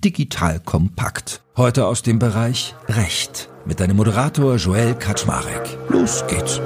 digital kompakt. Heute aus dem Bereich Recht mit deinem Moderator Joel Kaczmarek. Los geht's.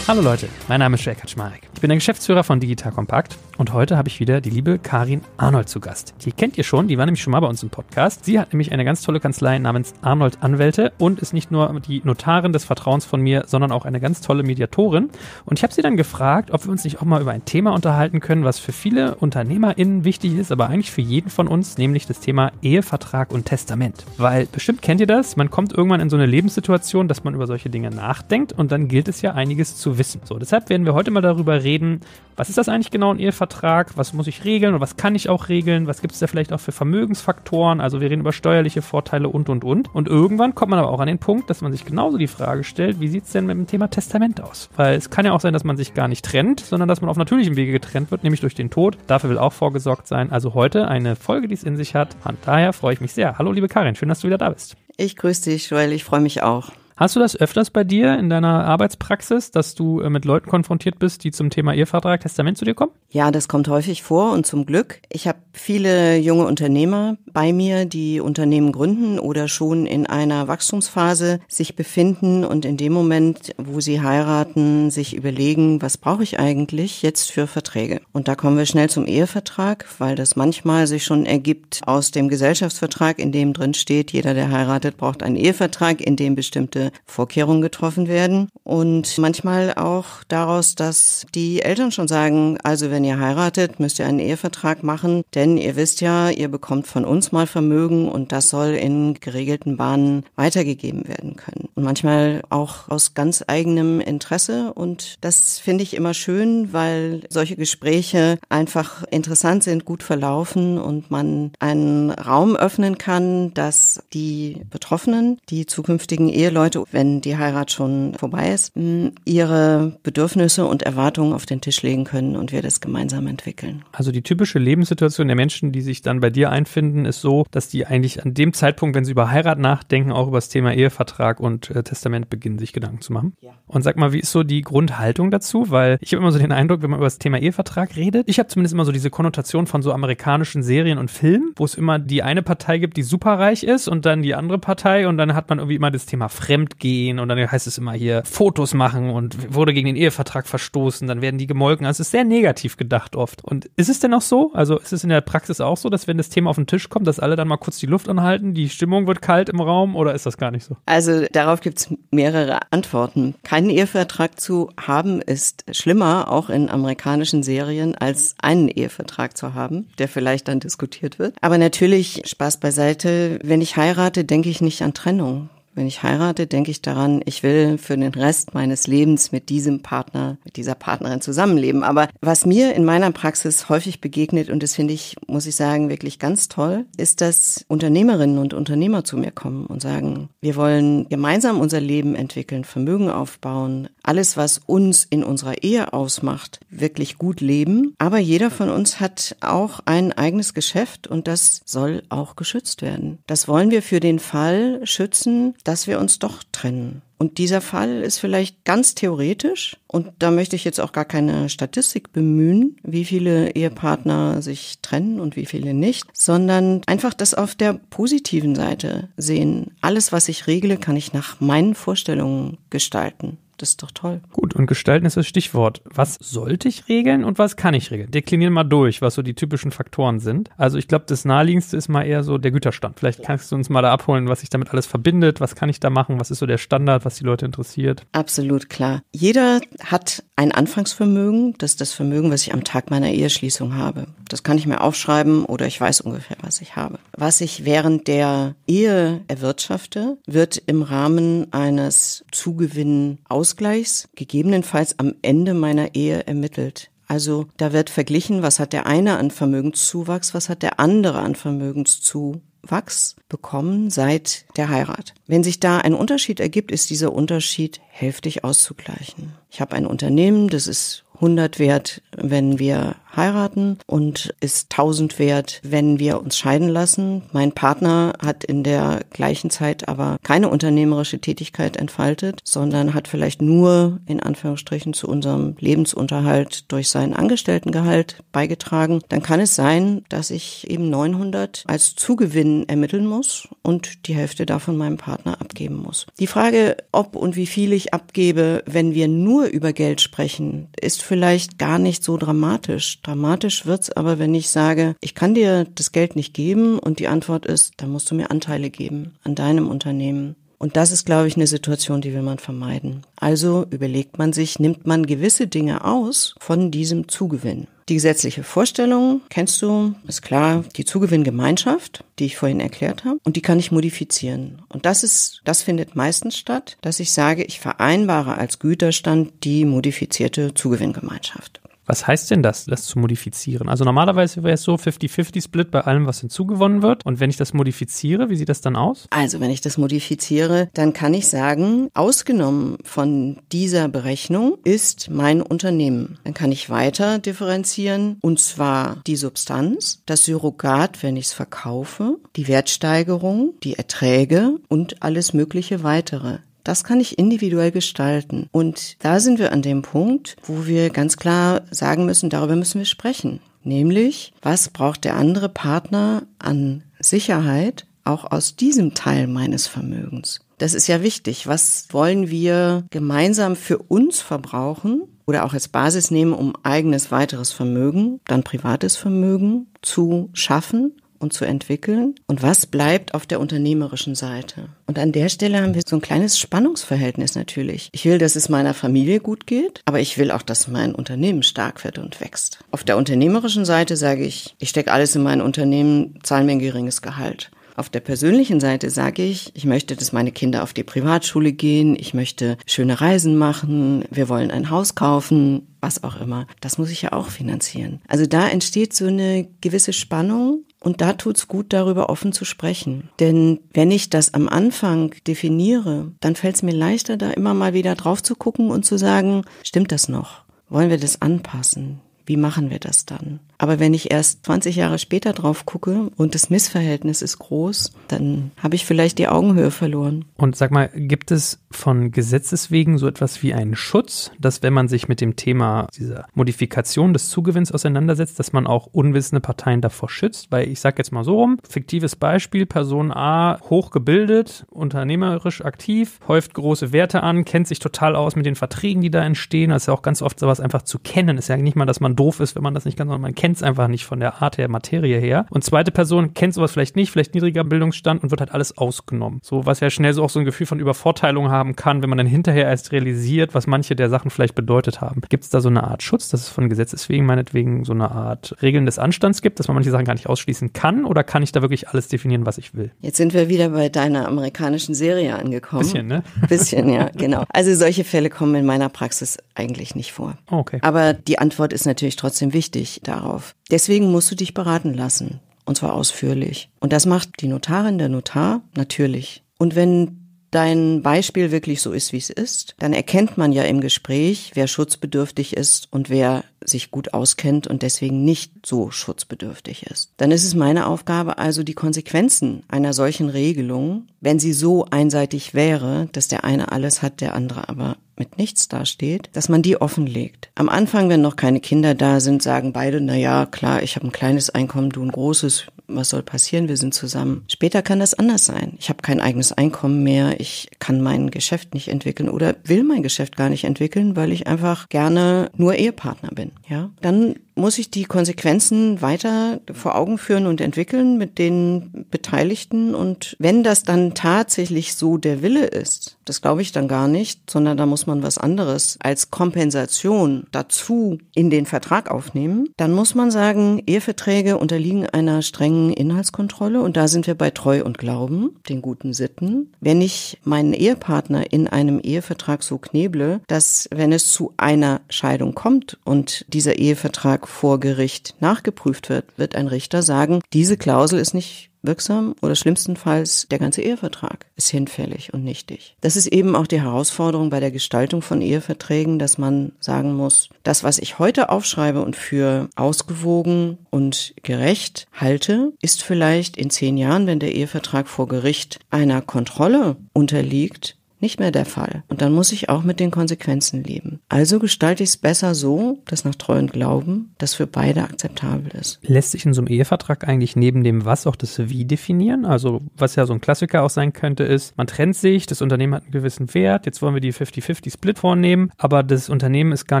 Hallo Leute, mein Name ist Jay Kaczmarek. Ich bin der Geschäftsführer von Digital Compact und heute habe ich wieder die liebe Karin Arnold zu Gast. Die kennt ihr schon, die war nämlich schon mal bei uns im Podcast. Sie hat nämlich eine ganz tolle Kanzlei namens Arnold Anwälte und ist nicht nur die Notarin des Vertrauens von mir, sondern auch eine ganz tolle Mediatorin. Und ich habe sie dann gefragt, ob wir uns nicht auch mal über ein Thema unterhalten können, was für viele UnternehmerInnen wichtig ist, aber eigentlich für jeden von uns, nämlich das Thema Ehevertrag und Testament. Weil bestimmt kennt ihr das, man kommt irgendwann in so eine Lebenssituation, dass man über solche Dinge nachdenkt und dann gilt es ja einiges zu wissen. So, deshalb werden wir heute mal darüber reden, was ist das eigentlich genau in Ihr Vertrag, was muss ich regeln und was kann ich auch regeln, was gibt es da vielleicht auch für Vermögensfaktoren, also wir reden über steuerliche Vorteile und und und. Und irgendwann kommt man aber auch an den Punkt, dass man sich genauso die Frage stellt, wie sieht es denn mit dem Thema Testament aus? Weil es kann ja auch sein, dass man sich gar nicht trennt, sondern dass man auf natürlichem Wege getrennt wird, nämlich durch den Tod. Dafür will auch vorgesorgt sein. Also heute eine Folge, die es in sich hat. Und daher freue ich mich sehr. Hallo liebe Karin, schön, dass du wieder da bist. Ich grüße dich, Joel, ich freue mich auch. Hast du das öfters bei dir in deiner Arbeitspraxis, dass du äh, mit Leuten konfrontiert bist, die zum Thema Ehevertrag, Testament zu dir kommen? Ja, das kommt häufig vor und zum Glück. Ich habe viele junge Unternehmer bei mir, die Unternehmen gründen oder schon in einer Wachstumsphase sich befinden und in dem Moment, wo sie heiraten, sich überlegen, was brauche ich eigentlich jetzt für Verträge? Und da kommen wir schnell zum Ehevertrag, weil das manchmal sich schon ergibt aus dem Gesellschaftsvertrag, in dem drin steht, jeder, der heiratet, braucht einen Ehevertrag, in dem bestimmte Vorkehrungen getroffen werden. Und manchmal auch daraus, dass die Eltern schon sagen, also wenn ihr heiratet, müsst ihr einen Ehevertrag machen, denn ihr wisst ja, ihr bekommt von uns mal Vermögen und das soll in geregelten Bahnen weitergegeben werden können. Und manchmal auch aus ganz eigenem Interesse. Und das finde ich immer schön, weil solche Gespräche einfach interessant sind, gut verlaufen und man einen Raum öffnen kann, dass die Betroffenen, die zukünftigen Eheleute Zeit, also, wenn die Heirat schon vorbei ist, hm, ihre Bedürfnisse und Erwartungen auf den Tisch legen können und wir das gemeinsam entwickeln. Also die typische Lebenssituation der Menschen, die sich dann bei dir einfinden, ist so, dass die eigentlich an dem Zeitpunkt, wenn sie über Heirat nachdenken, auch über das Thema Ehevertrag und äh, Testament beginnen, sich Gedanken zu machen. Ja. Und sag mal, wie ist so die Grundhaltung dazu? Weil ich habe immer so den Eindruck, wenn man über das Thema Ehevertrag redet, ich habe zumindest immer so diese Konnotation von so amerikanischen Serien und Filmen, wo es immer die eine Partei gibt, die superreich ist und dann die andere Partei und dann hat man irgendwie immer das Thema Fremd gehen und dann heißt es immer hier Fotos machen und wurde gegen den Ehevertrag verstoßen, dann werden die gemolken. Also es ist sehr negativ gedacht oft. Und ist es denn auch so? Also ist es in der Praxis auch so, dass wenn das Thema auf den Tisch kommt, dass alle dann mal kurz die Luft anhalten, die Stimmung wird kalt im Raum oder ist das gar nicht so? Also darauf gibt es mehrere Antworten. Keinen Ehevertrag zu haben ist schlimmer, auch in amerikanischen Serien, als einen Ehevertrag zu haben, der vielleicht dann diskutiert wird. Aber natürlich, Spaß beiseite, wenn ich heirate, denke ich nicht an Trennung wenn ich heirate, denke ich daran, ich will für den Rest meines Lebens mit diesem Partner, mit dieser Partnerin zusammenleben. Aber was mir in meiner Praxis häufig begegnet, und das finde ich, muss ich sagen, wirklich ganz toll, ist, dass Unternehmerinnen und Unternehmer zu mir kommen und sagen, wir wollen gemeinsam unser Leben entwickeln, Vermögen aufbauen, alles, was uns in unserer Ehe ausmacht, wirklich gut leben. Aber jeder von uns hat auch ein eigenes Geschäft und das soll auch geschützt werden. Das wollen wir für den Fall schützen, dass wir uns doch trennen. Und dieser Fall ist vielleicht ganz theoretisch und da möchte ich jetzt auch gar keine Statistik bemühen, wie viele Ehepartner sich trennen und wie viele nicht, sondern einfach das auf der positiven Seite sehen. Alles, was ich regle, kann ich nach meinen Vorstellungen gestalten. Das ist doch toll. Gut, und gestalten ist das Stichwort. Was sollte ich regeln und was kann ich regeln? Deklinieren mal durch, was so die typischen Faktoren sind. Also ich glaube, das naheliegendste ist mal eher so der Güterstand. Vielleicht kannst du uns mal da abholen, was sich damit alles verbindet, was kann ich da machen, was ist so der Standard, was die Leute interessiert. Absolut klar. Jeder hat ein Anfangsvermögen, das ist das Vermögen, was ich am Tag meiner Eheschließung habe. Das kann ich mir aufschreiben oder ich weiß ungefähr, was ich habe. Was ich während der Ehe erwirtschafte, wird im Rahmen eines Zugewinnen aus Ausgleichs gegebenenfalls am Ende meiner Ehe ermittelt. Also da wird verglichen, was hat der eine an Vermögenszuwachs, was hat der andere an Vermögenszuwachs bekommen seit der Heirat. Wenn sich da ein Unterschied ergibt, ist dieser Unterschied hälftig auszugleichen. Ich habe ein Unternehmen, das ist 100 wert, wenn wir heiraten und ist tausend wert, wenn wir uns scheiden lassen. Mein Partner hat in der gleichen Zeit aber keine unternehmerische Tätigkeit entfaltet, sondern hat vielleicht nur in Anführungsstrichen zu unserem Lebensunterhalt durch seinen Angestelltengehalt beigetragen. Dann kann es sein, dass ich eben 900 als Zugewinn ermitteln muss und die Hälfte davon meinem Partner abgeben muss. Die Frage, ob und wie viel ich abgebe, wenn wir nur über Geld sprechen, ist vielleicht gar nicht so dramatisch dramatisch. Dramatisch wird's aber, wenn ich sage, ich kann dir das Geld nicht geben und die Antwort ist, dann musst du mir Anteile geben an deinem Unternehmen. Und das ist, glaube ich, eine Situation, die will man vermeiden. Also überlegt man sich, nimmt man gewisse Dinge aus von diesem Zugewinn. Die gesetzliche Vorstellung kennst du, ist klar, die Zugewinngemeinschaft, die ich vorhin erklärt habe, und die kann ich modifizieren. Und das ist, das findet meistens statt, dass ich sage, ich vereinbare als Güterstand die modifizierte Zugewinngemeinschaft. Was heißt denn das, das zu modifizieren? Also normalerweise wäre es so 50-50-Split bei allem, was hinzugewonnen wird. Und wenn ich das modifiziere, wie sieht das dann aus? Also wenn ich das modifiziere, dann kann ich sagen, ausgenommen von dieser Berechnung ist mein Unternehmen. Dann kann ich weiter differenzieren und zwar die Substanz, das Surrogat, wenn ich es verkaufe, die Wertsteigerung, die Erträge und alles mögliche weitere. Das kann ich individuell gestalten. Und da sind wir an dem Punkt, wo wir ganz klar sagen müssen, darüber müssen wir sprechen. Nämlich, was braucht der andere Partner an Sicherheit auch aus diesem Teil meines Vermögens? Das ist ja wichtig. Was wollen wir gemeinsam für uns verbrauchen oder auch als Basis nehmen, um eigenes weiteres Vermögen, dann privates Vermögen zu schaffen? und zu entwickeln und was bleibt auf der unternehmerischen Seite. Und an der Stelle haben wir so ein kleines Spannungsverhältnis natürlich. Ich will, dass es meiner Familie gut geht, aber ich will auch, dass mein Unternehmen stark wird und wächst. Auf der unternehmerischen Seite sage ich, ich stecke alles in mein Unternehmen, zahle mir ein geringes Gehalt. Auf der persönlichen Seite sage ich, ich möchte, dass meine Kinder auf die Privatschule gehen, ich möchte schöne Reisen machen, wir wollen ein Haus kaufen, was auch immer. Das muss ich ja auch finanzieren. Also da entsteht so eine gewisse Spannung und da tut's gut, darüber offen zu sprechen. Denn wenn ich das am Anfang definiere, dann fällt's mir leichter, da immer mal wieder drauf zu gucken und zu sagen, stimmt das noch? Wollen wir das anpassen? Wie machen wir das dann? Aber wenn ich erst 20 Jahre später drauf gucke und das Missverhältnis ist groß, dann habe ich vielleicht die Augenhöhe verloren. Und sag mal, gibt es von Gesetzes wegen so etwas wie einen Schutz, dass wenn man sich mit dem Thema dieser Modifikation des Zugewinns auseinandersetzt, dass man auch unwissende Parteien davor schützt? Weil ich sage jetzt mal so rum, fiktives Beispiel, Person A, hochgebildet, unternehmerisch aktiv, häuft große Werte an, kennt sich total aus mit den Verträgen, die da entstehen. Das ist ja auch ganz oft sowas einfach zu kennen. Ist ja nicht mal, dass man doof ist, wenn man das nicht ganz normal kennt kennt es einfach nicht von der Art der Materie her. Und zweite Person kennt sowas vielleicht nicht, vielleicht niedriger Bildungsstand und wird halt alles ausgenommen. So, was ja schnell so auch so ein Gefühl von Übervorteilung haben kann, wenn man dann hinterher erst realisiert, was manche der Sachen vielleicht bedeutet haben. Gibt es da so eine Art Schutz, dass es von Gesetzes wegen meinetwegen so eine Art Regeln des Anstands gibt, dass man manche Sachen gar nicht ausschließen kann oder kann ich da wirklich alles definieren, was ich will? Jetzt sind wir wieder bei deiner amerikanischen Serie angekommen. Bisschen, ne? Bisschen, ja, genau. Also solche Fälle kommen in meiner Praxis eigentlich nicht vor. Okay. Aber die Antwort ist natürlich trotzdem wichtig darauf auf. Deswegen musst du dich beraten lassen. Und zwar ausführlich. Und das macht die Notarin, der Notar natürlich. Und wenn dein Beispiel wirklich so ist, wie es ist, dann erkennt man ja im Gespräch, wer schutzbedürftig ist und wer sich gut auskennt und deswegen nicht so schutzbedürftig ist. Dann ist es meine Aufgabe also, die Konsequenzen einer solchen Regelung, wenn sie so einseitig wäre, dass der eine alles hat, der andere aber mit nichts dasteht, dass man die offenlegt. Am Anfang, wenn noch keine Kinder da sind, sagen beide, na ja, klar, ich habe ein kleines Einkommen, du ein großes, was soll passieren, wir sind zusammen. Später kann das anders sein. Ich habe kein eigenes Einkommen mehr, ich kann mein Geschäft nicht entwickeln oder will mein Geschäft gar nicht entwickeln, weil ich einfach gerne nur Ehepartner bin, ja? Dann muss ich die Konsequenzen weiter vor Augen führen und entwickeln mit den Beteiligten. Und wenn das dann tatsächlich so der Wille ist, das glaube ich dann gar nicht, sondern da muss man was anderes als Kompensation dazu in den Vertrag aufnehmen, dann muss man sagen, Eheverträge unterliegen einer strengen Inhaltskontrolle und da sind wir bei Treu und Glauben, den guten Sitten. Wenn ich meinen Ehepartner in einem Ehevertrag so kneble, dass wenn es zu einer Scheidung kommt und dieser Ehevertrag vor Gericht nachgeprüft wird, wird ein Richter sagen, diese Klausel ist nicht wirksam oder schlimmstenfalls der ganze Ehevertrag ist hinfällig und nichtig. Das ist eben auch die Herausforderung bei der Gestaltung von Eheverträgen, dass man sagen muss, das, was ich heute aufschreibe und für ausgewogen und gerecht halte, ist vielleicht in zehn Jahren, wenn der Ehevertrag vor Gericht einer Kontrolle unterliegt, nicht mehr der Fall. Und dann muss ich auch mit den Konsequenzen leben. Also gestalte ich es besser so, dass nach Treu und Glauben das für beide akzeptabel ist. Lässt sich in so einem Ehevertrag eigentlich neben dem Was auch das Wie definieren? Also was ja so ein Klassiker auch sein könnte, ist, man trennt sich, das Unternehmen hat einen gewissen Wert, jetzt wollen wir die 50-50-Split vornehmen, aber das Unternehmen ist gar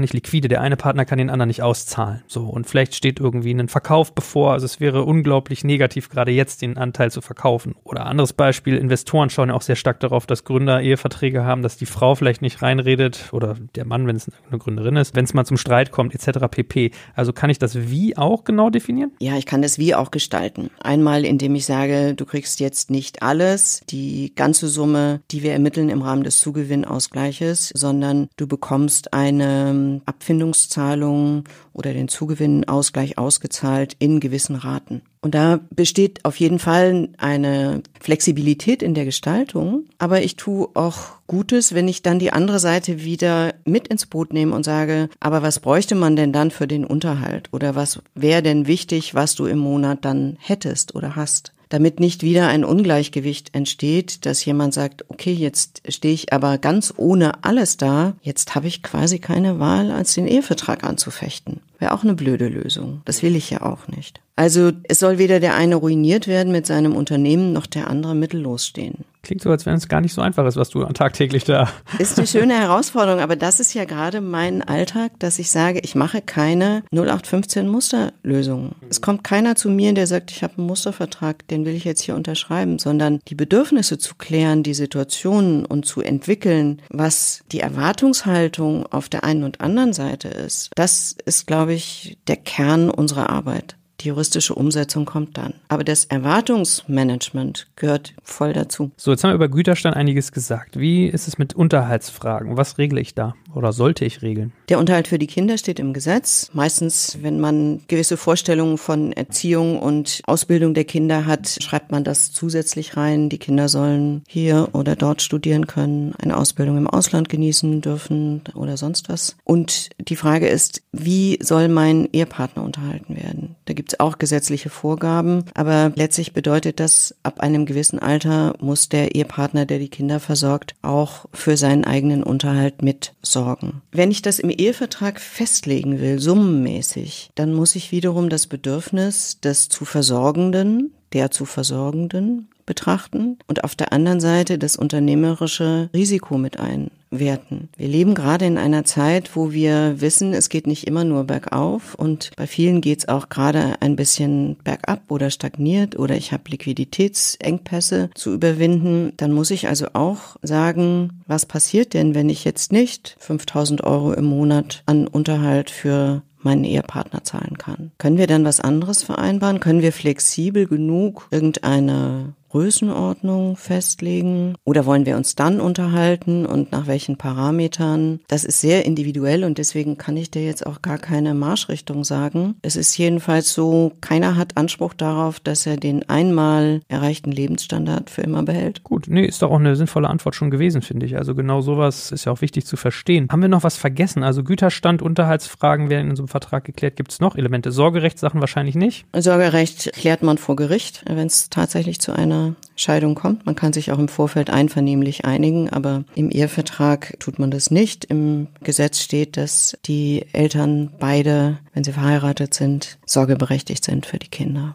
nicht liquide. Der eine Partner kann den anderen nicht auszahlen. So, und vielleicht steht irgendwie ein Verkauf bevor. Also es wäre unglaublich negativ, gerade jetzt den Anteil zu verkaufen. Oder anderes Beispiel, Investoren schauen ja auch sehr stark darauf, dass Gründer Ehevertrag Verträge haben, dass die Frau vielleicht nicht reinredet oder der Mann, wenn es eine Gründerin ist, wenn es mal zum Streit kommt, etc. pp. Also kann ich das wie auch genau definieren? Ja, ich kann das wie auch gestalten. Einmal, indem ich sage, du kriegst jetzt nicht alles, die ganze Summe, die wir ermitteln im Rahmen des Zugewinnausgleiches, sondern du bekommst eine ähm, Abfindungszahlung oder den Zugewinnausgleich ausgezahlt in gewissen Raten. Und da besteht auf jeden Fall eine Flexibilität in der Gestaltung, aber ich tue auch Gutes, wenn ich dann die andere Seite wieder mit ins Boot nehme und sage, aber was bräuchte man denn dann für den Unterhalt oder was wäre denn wichtig, was du im Monat dann hättest oder hast? damit nicht wieder ein Ungleichgewicht entsteht, dass jemand sagt, okay, jetzt stehe ich aber ganz ohne alles da, jetzt habe ich quasi keine Wahl, als den Ehevertrag anzufechten. Wäre auch eine blöde Lösung. Das will ich ja auch nicht. Also es soll weder der eine ruiniert werden mit seinem Unternehmen noch der andere mittellos stehen klingt so, als wenn es gar nicht so einfach ist, was du tagtäglich da. Ist eine schöne Herausforderung, aber das ist ja gerade mein Alltag, dass ich sage, ich mache keine 0815 Musterlösungen. Es kommt keiner zu mir, der sagt, ich habe einen Mustervertrag, den will ich jetzt hier unterschreiben, sondern die Bedürfnisse zu klären, die Situationen und zu entwickeln, was die Erwartungshaltung auf der einen und anderen Seite ist. Das ist, glaube ich, der Kern unserer Arbeit. Die juristische Umsetzung kommt dann. Aber das Erwartungsmanagement gehört voll dazu. So, jetzt haben wir über Güterstand einiges gesagt. Wie ist es mit Unterhaltsfragen? Was regle ich da? oder sollte ich regeln? Der Unterhalt für die Kinder steht im Gesetz. Meistens, wenn man gewisse Vorstellungen von Erziehung und Ausbildung der Kinder hat, schreibt man das zusätzlich rein. Die Kinder sollen hier oder dort studieren können, eine Ausbildung im Ausland genießen dürfen oder sonst was. Und die Frage ist, wie soll mein Ehepartner unterhalten werden? Da gibt es auch gesetzliche Vorgaben, aber letztlich bedeutet das, ab einem gewissen Alter muss der Ehepartner, der die Kinder versorgt, auch für seinen eigenen Unterhalt mit sorgen sorgen. Wenn ich das im Ehevertrag festlegen will, summenmäßig, dann muss ich wiederum das Bedürfnis des zu Versorgenden, der zu Versorgenden betrachten und auf der anderen Seite das unternehmerische Risiko mit einbeziehen werten. Wir leben gerade in einer Zeit, wo wir wissen, es geht nicht immer nur bergauf und bei vielen geht es auch gerade ein bisschen bergab oder stagniert oder ich habe Liquiditätsengpässe zu überwinden. Dann muss ich also auch sagen, was passiert denn, wenn ich jetzt nicht 5000 Euro im Monat an Unterhalt für meinen Ehepartner zahlen kann. Können wir dann was anderes vereinbaren? Können wir flexibel genug irgendeine Größenordnung festlegen oder wollen wir uns dann unterhalten und nach welchen Parametern? Das ist sehr individuell und deswegen kann ich dir jetzt auch gar keine Marschrichtung sagen. Es ist jedenfalls so, keiner hat Anspruch darauf, dass er den einmal erreichten Lebensstandard für immer behält. Gut, nee, ist doch auch eine sinnvolle Antwort schon gewesen, finde ich. Also genau sowas ist ja auch wichtig zu verstehen. Haben wir noch was vergessen? Also Güterstand, Unterhaltsfragen werden in so einem Vertrag geklärt. Gibt es noch Elemente? Sorgerechtssachen wahrscheinlich nicht? Sorgerecht klärt man vor Gericht, wenn es tatsächlich zu einer einer Scheidung kommt. Man kann sich auch im Vorfeld einvernehmlich einigen, aber im Ehevertrag tut man das nicht. Im Gesetz steht, dass die Eltern beide wenn sie verheiratet sind, sorgeberechtigt sind für die Kinder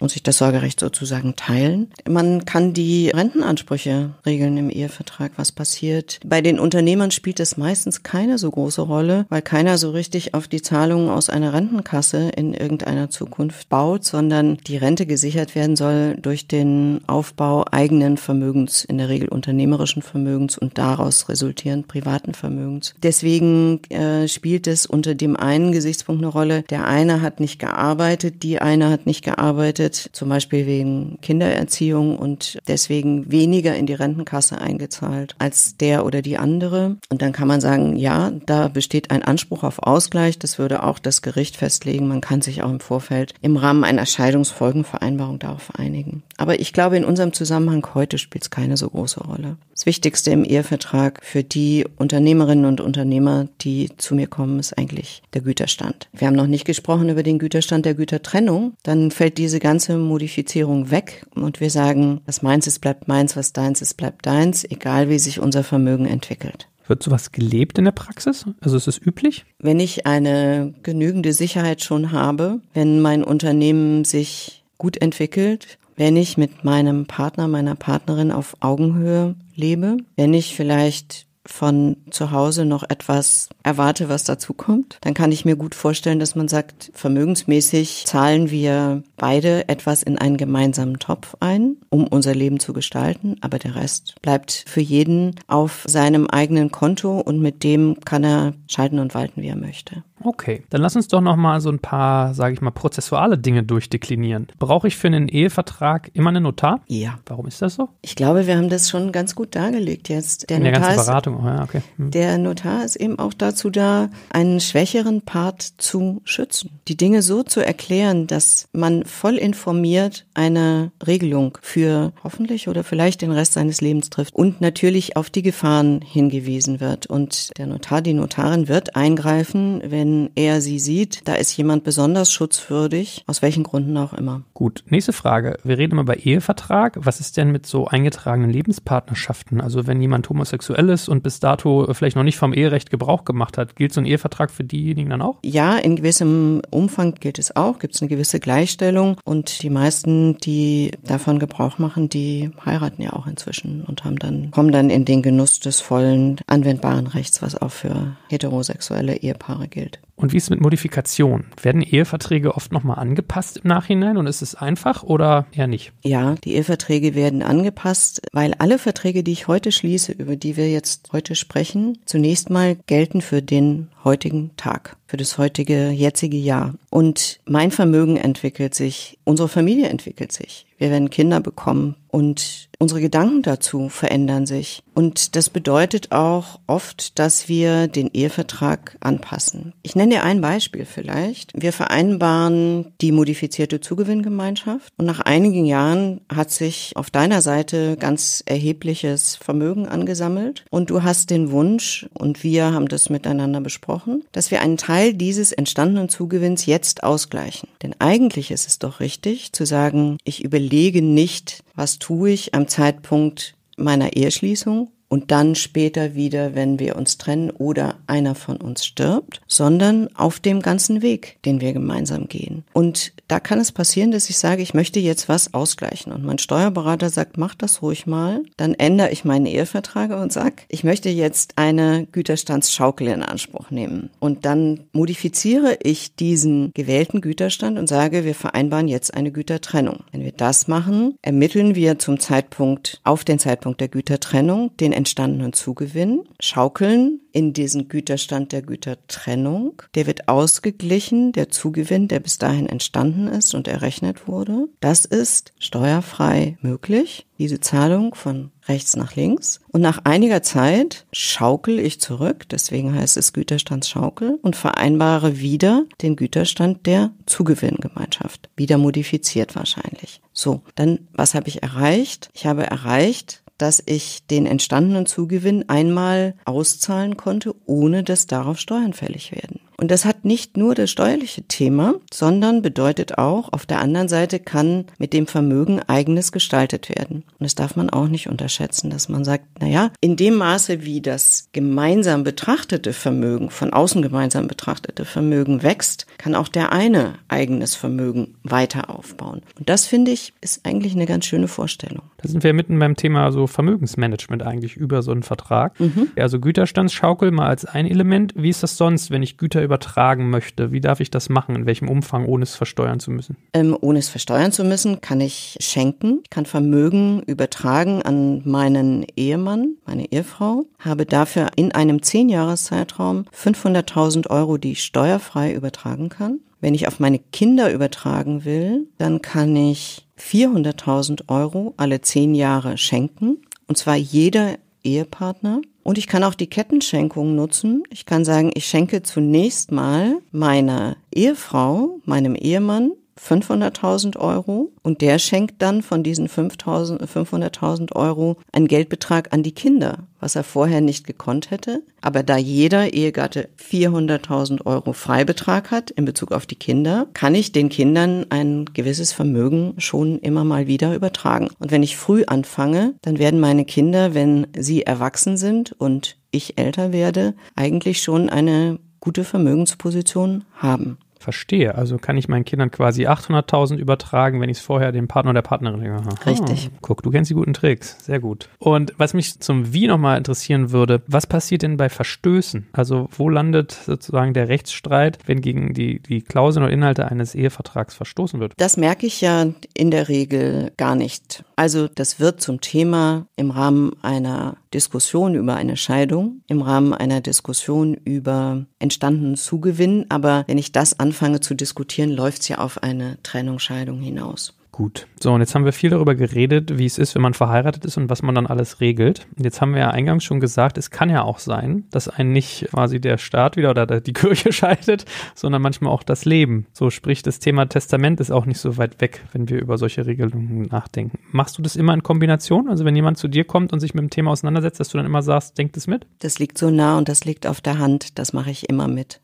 und sich das Sorgerecht sozusagen teilen. Man kann die Rentenansprüche regeln im Ehevertrag, was passiert. Bei den Unternehmern spielt es meistens keine so große Rolle, weil keiner so richtig auf die Zahlungen aus einer Rentenkasse in irgendeiner Zukunft baut, sondern die Rente gesichert werden soll durch den Aufbau eigenen Vermögens, in der Regel unternehmerischen Vermögens und daraus resultierend privaten Vermögens. Deswegen äh, spielt es unter dem einen Gesichtspunkt eine Rolle, Kontrolle. Der eine hat nicht gearbeitet, die eine hat nicht gearbeitet, zum Beispiel wegen Kindererziehung und deswegen weniger in die Rentenkasse eingezahlt als der oder die andere. Und dann kann man sagen, ja, da besteht ein Anspruch auf Ausgleich. Das würde auch das Gericht festlegen. Man kann sich auch im Vorfeld im Rahmen einer Scheidungsfolgenvereinbarung darauf einigen. Aber ich glaube, in unserem Zusammenhang heute spielt es keine so große Rolle. Das Wichtigste im Ehevertrag für die Unternehmerinnen und Unternehmer, die zu mir kommen, ist eigentlich der Güterstand. Wir haben noch nicht gesprochen über den Güterstand der Gütertrennung, dann fällt diese ganze Modifizierung weg und wir sagen, was meins ist, bleibt meins, was deins ist, bleibt deins, egal wie sich unser Vermögen entwickelt. Wird sowas gelebt in der Praxis? Also ist es üblich? Wenn ich eine genügende Sicherheit schon habe, wenn mein Unternehmen sich gut entwickelt, wenn ich mit meinem Partner, meiner Partnerin auf Augenhöhe lebe, wenn ich vielleicht von zu Hause noch etwas erwarte, was dazu kommt, dann kann ich mir gut vorstellen, dass man sagt, vermögensmäßig zahlen wir beide etwas in einen gemeinsamen Topf ein, um unser Leben zu gestalten, aber der Rest bleibt für jeden auf seinem eigenen Konto und mit dem kann er schalten und walten, wie er möchte. Okay, dann lass uns doch noch mal so ein paar, sage ich mal, prozessuale Dinge durchdeklinieren. Brauche ich für einen Ehevertrag immer einen Notar? Ja. Warum ist das so? Ich glaube, wir haben das schon ganz gut dargelegt jetzt. Der In der Notar ganzen Beratung, ist, ja, okay. Hm. Der Notar ist eben auch dazu da, einen schwächeren Part zu schützen. Die Dinge so zu erklären, dass man voll informiert eine Regelung für hoffentlich oder vielleicht den Rest seines Lebens trifft und natürlich auf die Gefahren hingewiesen wird. Und der Notar, die Notarin wird eingreifen, wenn wenn er sie sieht, da ist jemand besonders schutzwürdig, aus welchen Gründen auch immer. Gut, nächste Frage. Wir reden immer bei Ehevertrag. Was ist denn mit so eingetragenen Lebenspartnerschaften? Also wenn jemand homosexuell ist und bis dato vielleicht noch nicht vom Eherecht Gebrauch gemacht hat, gilt so ein Ehevertrag für diejenigen dann auch? Ja, in gewissem Umfang gilt es auch. Gibt es eine gewisse Gleichstellung und die meisten, die davon Gebrauch machen, die heiraten ja auch inzwischen und haben dann kommen dann in den Genuss des vollen anwendbaren Rechts, was auch für heterosexuelle Ehepaare gilt. it. Und wie ist es mit Modifikationen? Werden Eheverträge oft nochmal angepasst im Nachhinein und ist es einfach oder eher nicht? Ja, die Eheverträge werden angepasst, weil alle Verträge, die ich heute schließe, über die wir jetzt heute sprechen, zunächst mal gelten für den heutigen Tag, für das heutige, jetzige Jahr. Und mein Vermögen entwickelt sich, unsere Familie entwickelt sich. Wir werden Kinder bekommen und unsere Gedanken dazu verändern sich. Und das bedeutet auch oft, dass wir den Ehevertrag anpassen. Ich nenne nenne dir ein Beispiel vielleicht. Wir vereinbaren die modifizierte Zugewinngemeinschaft und nach einigen Jahren hat sich auf deiner Seite ganz erhebliches Vermögen angesammelt und du hast den Wunsch und wir haben das miteinander besprochen, dass wir einen Teil dieses entstandenen Zugewinns jetzt ausgleichen. Denn eigentlich ist es doch richtig zu sagen, ich überlege nicht, was tue ich am Zeitpunkt meiner Eheschließung und dann später wieder, wenn wir uns trennen oder einer von uns stirbt, sondern auf dem ganzen Weg, den wir gemeinsam gehen. Und da kann es passieren, dass ich sage, ich möchte jetzt was ausgleichen. Und mein Steuerberater sagt, mach das ruhig mal. Dann ändere ich meinen Ehevertrag und sage, ich möchte jetzt eine Güterstandsschaukel in Anspruch nehmen. Und dann modifiziere ich diesen gewählten Güterstand und sage, wir vereinbaren jetzt eine Gütertrennung. Wenn wir das machen, ermitteln wir zum Zeitpunkt, auf den Zeitpunkt der Gütertrennung, den entstandenen Zugewinn, schaukeln in diesen Güterstand der Gütertrennung. Der wird ausgeglichen, der Zugewinn, der bis dahin entstanden entstanden ist und errechnet wurde. Das ist steuerfrei möglich, diese Zahlung von rechts nach links. Und nach einiger Zeit schaukel ich zurück, deswegen heißt es Güterstandsschaukel, und vereinbare wieder den Güterstand der Zugewinngemeinschaft. Wieder modifiziert wahrscheinlich. So, dann was habe ich erreicht? Ich habe erreicht, dass ich den entstandenen Zugewinn einmal auszahlen konnte, ohne dass darauf Steuern fällig werden. Und das hat nicht nur das steuerliche Thema, sondern bedeutet auch, auf der anderen Seite kann mit dem Vermögen eigenes gestaltet werden. Und das darf man auch nicht unterschätzen, dass man sagt, naja, in dem Maße, wie das gemeinsam betrachtete Vermögen, von außen gemeinsam betrachtete Vermögen wächst, kann auch der eine eigenes Vermögen weiter aufbauen. Und das finde ich, ist eigentlich eine ganz schöne Vorstellung. Da sind wir mitten beim Thema so Vermögensmanagement eigentlich über so einen Vertrag. Mhm. Also Güterstandsschaukel mal als ein Element. Wie ist das sonst, wenn ich Güter übertragen möchte, wie darf ich das machen? In welchem Umfang, ohne es versteuern zu müssen? Ähm, ohne es versteuern zu müssen, kann ich schenken, ich kann Vermögen übertragen an meinen Ehemann, meine Ehefrau, habe dafür in einem Zehnjahreszeitraum 500.000 Euro, die ich steuerfrei übertragen kann. Wenn ich auf meine Kinder übertragen will, dann kann ich 400.000 Euro alle zehn Jahre schenken. Und zwar jeder Ehepartner. Und ich kann auch die Kettenschenkung nutzen. Ich kann sagen, ich schenke zunächst mal meiner Ehefrau, meinem Ehemann 500.000 Euro und der schenkt dann von diesen 500.000 Euro einen Geldbetrag an die Kinder, was er vorher nicht gekonnt hätte. Aber da jeder Ehegatte 400.000 Euro Freibetrag hat in Bezug auf die Kinder, kann ich den Kindern ein gewisses Vermögen schon immer mal wieder übertragen. Und wenn ich früh anfange, dann werden meine Kinder, wenn sie erwachsen sind und ich älter werde, eigentlich schon eine gute Vermögensposition haben. Verstehe. Also kann ich meinen Kindern quasi 800.000 übertragen, wenn ich es vorher dem Partner oder der Partnerin habe. Richtig. Ah, guck, du kennst die guten Tricks. Sehr gut. Und was mich zum Wie nochmal interessieren würde, was passiert denn bei Verstößen? Also wo landet sozusagen der Rechtsstreit, wenn gegen die, die Klauseln oder Inhalte eines Ehevertrags verstoßen wird? Das merke ich ja in der Regel gar nicht. Also das wird zum Thema im Rahmen einer Diskussion über eine Scheidung, im Rahmen einer Diskussion über entstandenen Zugewinn. Aber wenn ich das anfange zu diskutieren, läuft es ja auf eine Trennungsscheidung hinaus gut. So, und jetzt haben wir viel darüber geredet, wie es ist, wenn man verheiratet ist und was man dann alles regelt. Und jetzt haben wir ja eingangs schon gesagt, es kann ja auch sein, dass einen nicht quasi der Staat wieder oder die Kirche scheidet, sondern manchmal auch das Leben. So, sprich, das Thema Testament ist auch nicht so weit weg, wenn wir über solche Regelungen nachdenken. Machst du das immer in Kombination? Also, wenn jemand zu dir kommt und sich mit dem Thema auseinandersetzt, dass du dann immer sagst, denk das mit? Das liegt so nah und das liegt auf der Hand. Das mache ich immer mit.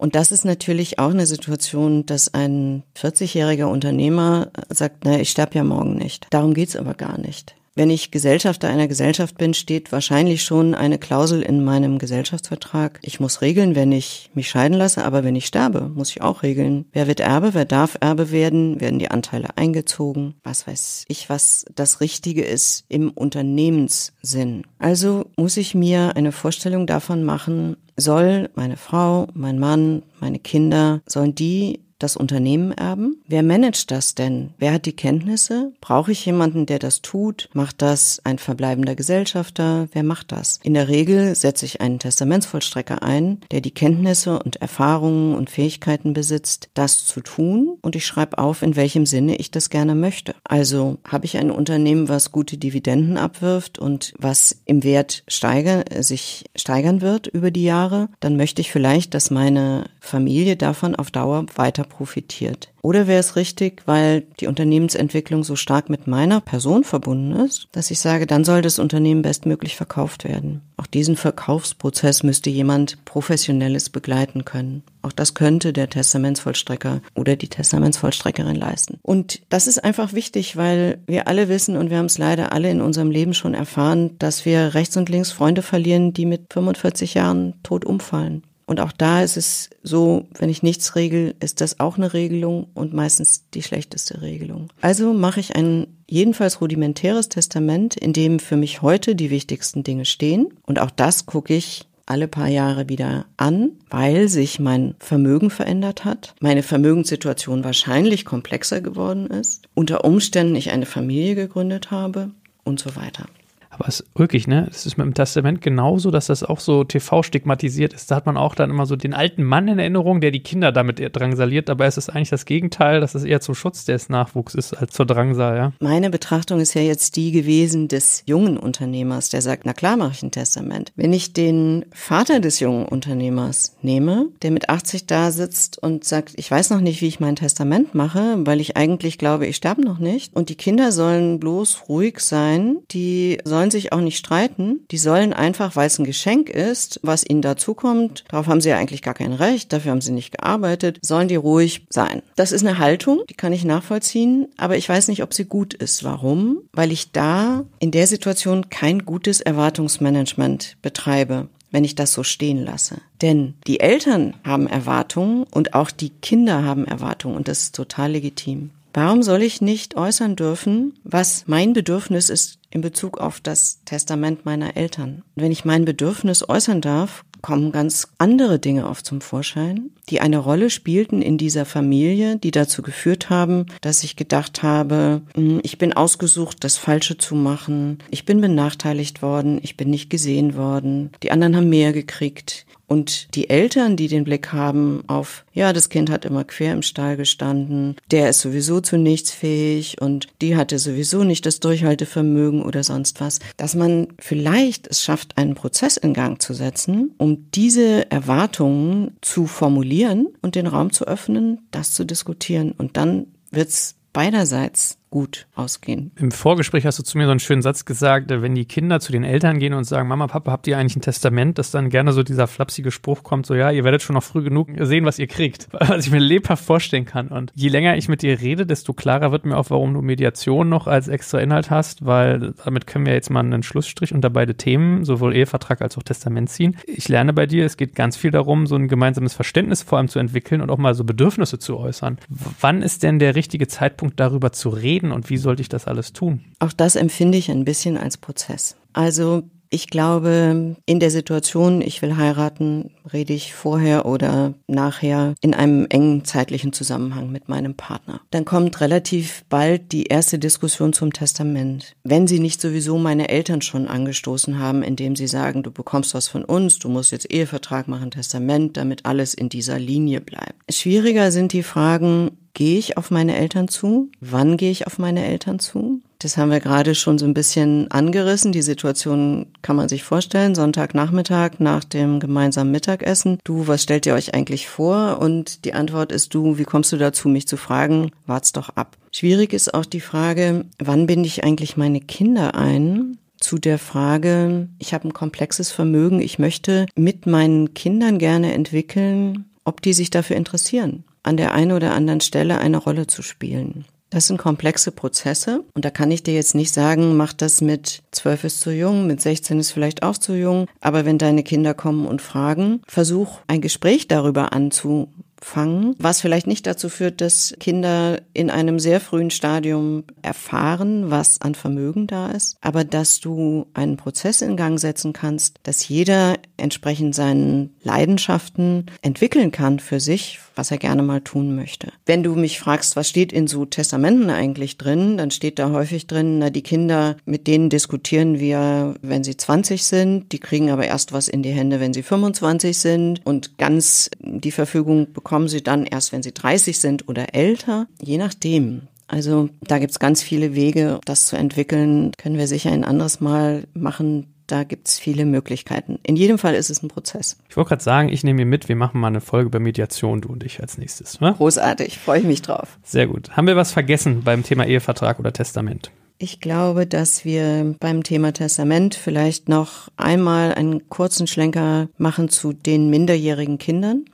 Und das ist natürlich auch eine Situation, dass ein 40-jähriger Unternehmer äh, sagt, naja, ich sterbe ja morgen nicht. Darum geht's aber gar nicht. Wenn ich Gesellschafter einer Gesellschaft bin, steht wahrscheinlich schon eine Klausel in meinem Gesellschaftsvertrag. Ich muss regeln, wenn ich mich scheiden lasse, aber wenn ich sterbe, muss ich auch regeln. Wer wird Erbe, wer darf Erbe werden, werden die Anteile eingezogen, was weiß ich, was das Richtige ist im Unternehmenssinn. Also muss ich mir eine Vorstellung davon machen, soll meine Frau, mein Mann, meine Kinder, sollen die das Unternehmen erben? Wer managt das denn? Wer hat die Kenntnisse? Brauche ich jemanden, der das tut? Macht das ein verbleibender Gesellschafter? Wer macht das? In der Regel setze ich einen Testamentsvollstrecker ein, der die Kenntnisse und Erfahrungen und Fähigkeiten besitzt, das zu tun und ich schreibe auf, in welchem Sinne ich das gerne möchte. Also habe ich ein Unternehmen, was gute Dividenden abwirft und was im Wert steiger, sich steigern wird über die Jahre, dann möchte ich vielleicht, dass meine Familie davon auf Dauer weiter profitiert? Oder wäre es richtig, weil die Unternehmensentwicklung so stark mit meiner Person verbunden ist, dass ich sage, dann soll das Unternehmen bestmöglich verkauft werden. Auch diesen Verkaufsprozess müsste jemand Professionelles begleiten können. Auch das könnte der Testamentsvollstrecker oder die Testamentsvollstreckerin leisten. Und das ist einfach wichtig, weil wir alle wissen und wir haben es leider alle in unserem Leben schon erfahren, dass wir rechts und links Freunde verlieren, die mit 45 Jahren tot umfallen. Und auch da ist es so, wenn ich nichts regel, ist das auch eine Regelung und meistens die schlechteste Regelung. Also mache ich ein jedenfalls rudimentäres Testament, in dem für mich heute die wichtigsten Dinge stehen. Und auch das gucke ich alle paar Jahre wieder an, weil sich mein Vermögen verändert hat, meine Vermögenssituation wahrscheinlich komplexer geworden ist, unter Umständen ich eine Familie gegründet habe und so weiter. Aber es wirklich, ne? Es ist mit dem Testament genauso, dass das auch so TV-stigmatisiert ist. Da hat man auch dann immer so den alten Mann in Erinnerung, der die Kinder damit drangsaliert. Aber es ist eigentlich das Gegenteil, dass es eher zum Schutz des Nachwuchs ist als zur Drangsal, ja? Meine Betrachtung ist ja jetzt die gewesen des jungen Unternehmers, der sagt, na klar mache ich ein Testament. Wenn ich den Vater des jungen Unternehmers nehme, der mit 80 da sitzt und sagt, ich weiß noch nicht, wie ich mein Testament mache, weil ich eigentlich glaube, ich sterbe noch nicht. Und die Kinder sollen bloß ruhig sein, die sollen wollen sich auch nicht streiten. Die sollen einfach, weil es ein Geschenk ist, was ihnen dazukommt, darauf haben sie ja eigentlich gar kein Recht, dafür haben sie nicht gearbeitet, sollen die ruhig sein. Das ist eine Haltung, die kann ich nachvollziehen, aber ich weiß nicht, ob sie gut ist. Warum? Weil ich da in der Situation kein gutes Erwartungsmanagement betreibe wenn ich das so stehen lasse. Denn die Eltern haben Erwartungen und auch die Kinder haben Erwartungen und das ist total legitim. Warum soll ich nicht äußern dürfen, was mein Bedürfnis ist in Bezug auf das Testament meiner Eltern? Und wenn ich mein Bedürfnis äußern darf, kommen ganz andere Dinge auf zum Vorschein, die eine Rolle spielten in dieser Familie, die dazu geführt haben, dass ich gedacht habe, hm, ich bin ausgesucht, das Falsche zu machen, ich bin benachteiligt worden, ich bin nicht gesehen worden, die anderen haben mehr gekriegt. Und die Eltern, die den Blick haben auf, ja, das Kind hat immer quer im Stall gestanden, der ist sowieso zu nichts fähig und die hatte sowieso nicht das Durchhaltevermögen oder sonst was, dass man vielleicht es schafft, einen Prozess in Gang zu setzen, um diese Erwartungen zu formulieren und den Raum zu öffnen, das zu diskutieren. Und dann wird's beiderseits gut ausgehen. Im Vorgespräch hast du zu mir so einen schönen Satz gesagt, äh, wenn die Kinder zu den Eltern gehen und sagen, Mama, Papa, habt ihr eigentlich ein Testament, dass dann gerne so dieser flapsige Spruch kommt, so ja, ihr werdet schon noch früh genug sehen, was ihr kriegt, was ich mir lebhaft vorstellen kann. Und je länger ich mit dir rede, desto klarer wird mir auch, warum du Mediation noch als extra Inhalt hast, weil damit können wir jetzt mal einen Schlussstrich unter beide Themen, sowohl Ehevertrag als auch Testament ziehen. Ich lerne bei dir, es geht ganz viel darum, so ein gemeinsames Verständnis vor allem zu entwickeln und auch mal so Bedürfnisse zu äußern. Wann ist denn der richtige Zeitpunkt, darüber zu reden? reden und wie sollte ich das alles tun? Auch das empfinde ich ein bisschen als Prozess. Also ich glaube, in der Situation, ich will heiraten, rede ich vorher oder nachher in einem engen zeitlichen Zusammenhang mit meinem Partner. Dann kommt relativ bald die erste Diskussion zum Testament. Wenn sie nicht sowieso meine Eltern schon angestoßen haben, indem sie sagen, du bekommst was von uns, du musst jetzt Ehevertrag machen, Testament, damit alles in dieser Linie bleibt. Schwieriger sind die Fragen, gehe ich auf meine Eltern zu? Wann gehe ich auf meine Eltern zu? Das haben wir gerade schon so ein bisschen angerissen. Die Situation kann man sich vorstellen. Sonntagnachmittag nach dem gemeinsamen Mittagessen. Du, was stellt ihr euch eigentlich vor? Und die Antwort ist du, wie kommst du dazu, mich zu fragen? Wart's doch ab. Schwierig ist auch die Frage, wann binde ich eigentlich meine Kinder ein? zu der Frage, ich habe ein komplexes Vermögen, ich möchte mit meinen Kindern gerne entwickeln, ob die sich dafür interessieren an der einen oder anderen Stelle eine Rolle zu spielen. Das sind komplexe Prozesse und da kann ich dir jetzt nicht sagen, mach das mit 12 ist zu jung, mit 16 ist vielleicht auch zu jung, aber wenn deine Kinder kommen und fragen, versuch ein Gespräch darüber anzufangen, was vielleicht nicht dazu führt, dass Kinder in einem sehr frühen Stadium erfahren, was an Vermögen da ist, aber dass du einen Prozess in Gang setzen kannst, dass jeder entsprechend seinen Leidenschaften entwickeln kann für sich, was er gerne mal tun möchte. Wenn du mich fragst, was steht in so Testamenten eigentlich drin, dann steht da häufig drin, na, die Kinder, mit denen diskutieren wir, wenn sie 20 sind, die kriegen aber erst was in die Hände, wenn sie 25 sind und ganz die Verfügung bekommen sie dann erst, wenn sie 30 sind oder älter, je nachdem. Also da gibt es ganz viele Wege, das zu entwickeln. Können wir sicher ein anderes Mal machen da gibt es viele Möglichkeiten. In jedem Fall ist es ein Prozess. Ich wollte gerade sagen, ich nehme mir mit, wir machen mal eine Folge über Mediation, du und ich als nächstes. Ne? Großartig, freue ich mich drauf. Sehr gut. Haben wir was vergessen beim Thema Ehevertrag oder Testament? Ich glaube, dass wir beim Thema Testament vielleicht noch einmal einen kurzen Schlenker machen zu den minderjährigen Kindern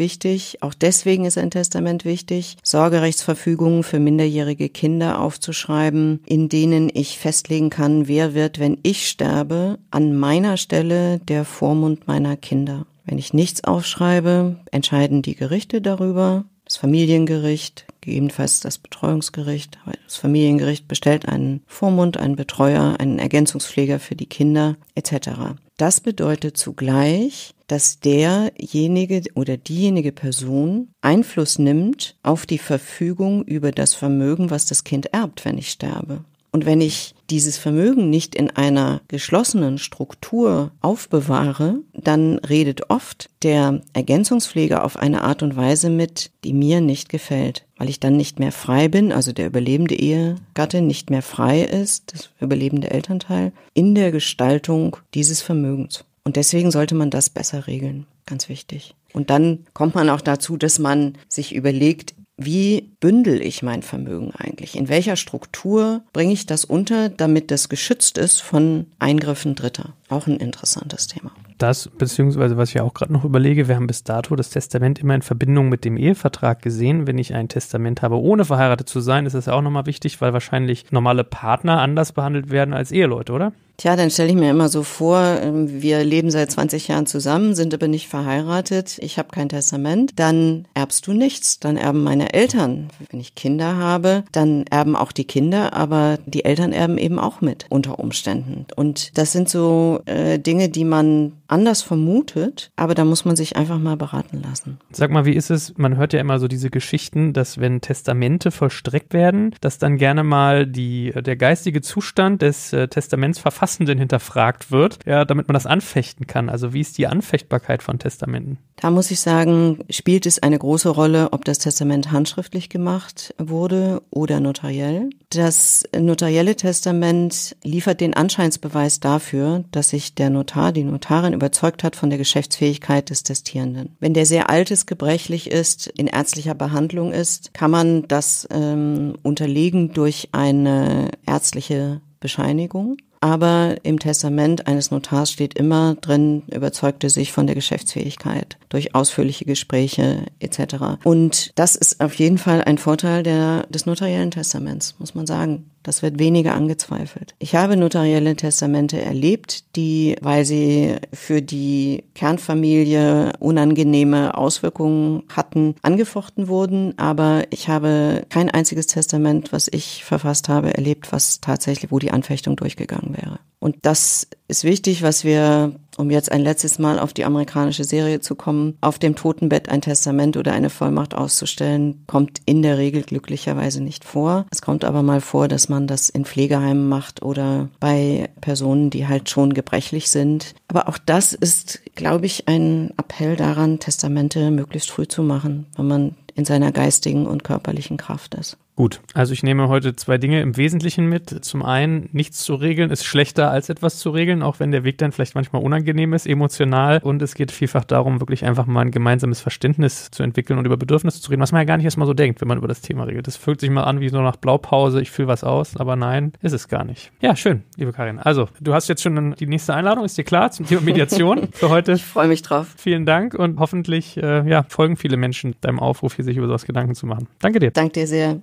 wichtig. Auch deswegen ist ein Testament wichtig, Sorgerechtsverfügungen für minderjährige Kinder aufzuschreiben, in denen ich festlegen kann, wer wird, wenn ich sterbe, an meiner Stelle der Vormund meiner Kinder. Wenn ich nichts aufschreibe, entscheiden die Gerichte darüber. Das Familiengericht, gegebenenfalls das Betreuungsgericht, das Familiengericht bestellt einen Vormund, einen Betreuer, einen Ergänzungspfleger für die Kinder etc. Das bedeutet zugleich, dass derjenige oder diejenige Person Einfluss nimmt auf die Verfügung über das Vermögen, was das Kind erbt, wenn ich sterbe. Und wenn ich dieses Vermögen nicht in einer geschlossenen Struktur aufbewahre, dann redet oft der Ergänzungspfleger auf eine Art und Weise mit, die mir nicht gefällt, weil ich dann nicht mehr frei bin, also der überlebende Ehegatte nicht mehr frei ist, das überlebende Elternteil, in der Gestaltung dieses Vermögens. Und deswegen sollte man das besser regeln. Ganz wichtig. Und dann kommt man auch dazu, dass man sich überlegt, wie bündel ich mein Vermögen eigentlich? In welcher Struktur bringe ich das unter, damit das geschützt ist von Eingriffen Dritter? Auch ein interessantes Thema. Das, beziehungsweise was ich auch gerade noch überlege, wir haben bis dato das Testament immer in Verbindung mit dem Ehevertrag gesehen. Wenn ich ein Testament habe, ohne verheiratet zu sein, ist das ja auch nochmal wichtig, weil wahrscheinlich normale Partner anders behandelt werden als Eheleute, oder? Tja, dann stelle ich mir immer so vor, ähm, wir leben seit 20 Jahren zusammen, sind aber nicht verheiratet, ich habe kein Testament, dann erbst du nichts, dann erben meine Eltern. Wenn ich Kinder habe, dann erben auch die Kinder, aber die Eltern erben eben auch mit unter Umständen. Und das sind so äh, Dinge, die man anders vermutet, aber da muss man sich einfach mal beraten lassen. Sag mal, wie ist es? Man hört ja immer so diese Geschichten, dass wenn Testamente vollstreckt werden, dass dann gerne mal die, äh, der geistige Zustand des äh, Testamentsverfassenden hinterfragt wird, ja, damit man das anfechten kann. Also wie ist die Anfechtbarkeit von Testamenten? Da muss ich sagen, spielt es eine große Rolle, ob das Testament handschriftlich gemacht wurde oder notariell. Das notarielle Testament liefert den Anscheinsbeweis dafür, dass sich der Notar, die Notarin überzeugt hat von der Geschäftsfähigkeit des Testierenden. Wenn der sehr altes, gebrechlich ist, in ärztlicher Behandlung ist, kann man das ähm, unterlegen durch eine ärztliche Bescheinigung. Aber im Testament eines Notars steht immer drin, überzeugte sich von der Geschäftsfähigkeit durch ausführliche Gespräche etc. Und das ist auf jeden Fall ein Vorteil der, des notariellen Testaments, muss man sagen. Das wird weniger angezweifelt. Ich habe notarielle Testamente erlebt, die, weil sie für die Kernfamilie unangenehme Auswirkungen hatten, angefochten wurden. Aber ich habe kein einziges Testament, was ich verfasst habe, erlebt, was tatsächlich, wo die Anfechtung durchgegangen wäre. Und das ist wichtig, was wir, um jetzt ein letztes Mal auf die amerikanische Serie zu kommen, auf dem Totenbett ein Testament oder eine Vollmacht auszustellen, kommt in der Regel glücklicherweise nicht vor. Es kommt aber mal vor, dass man das in Pflegeheimen macht oder bei Personen, die halt schon gebrechlich sind. Aber auch das ist, glaube ich, ein Appell daran, Testamente möglichst früh zu machen, wenn man in seiner geistigen und körperlichen Kraft ist. Gut, also ich nehme heute zwei Dinge im Wesentlichen mit. Zum einen, nichts zu regeln ist schlechter als etwas zu regeln, auch wenn der Weg dann vielleicht manchmal unangenehm ist, emotional. Und es geht vielfach darum, wirklich einfach mal ein gemeinsames Verständnis zu entwickeln und über Bedürfnisse zu reden, was man ja gar nicht erstmal so denkt, wenn man über das Thema regelt. Das fühlt sich mal an wie so nach Blaupause, ich fühle was aus, aber nein, ist es gar nicht. Ja, schön, liebe Karin. Also, du hast jetzt schon die nächste Einladung, ist dir klar, zum Thema Mediation für heute. Ich freue mich drauf. Vielen Dank und hoffentlich äh, ja, folgen viele Menschen deinem Aufruf, hier sich über sowas Gedanken zu machen. Danke dir. Danke dir sehr.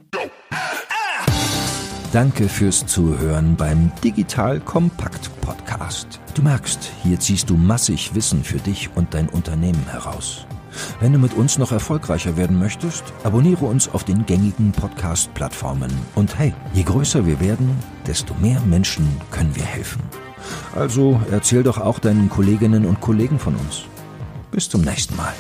Danke fürs Zuhören beim Digital Kompakt Podcast. Du merkst, hier ziehst du massig Wissen für dich und dein Unternehmen heraus. Wenn du mit uns noch erfolgreicher werden möchtest, abonniere uns auf den gängigen Podcast-Plattformen. Und hey, je größer wir werden, desto mehr Menschen können wir helfen. Also erzähl doch auch deinen Kolleginnen und Kollegen von uns. Bis zum nächsten Mal.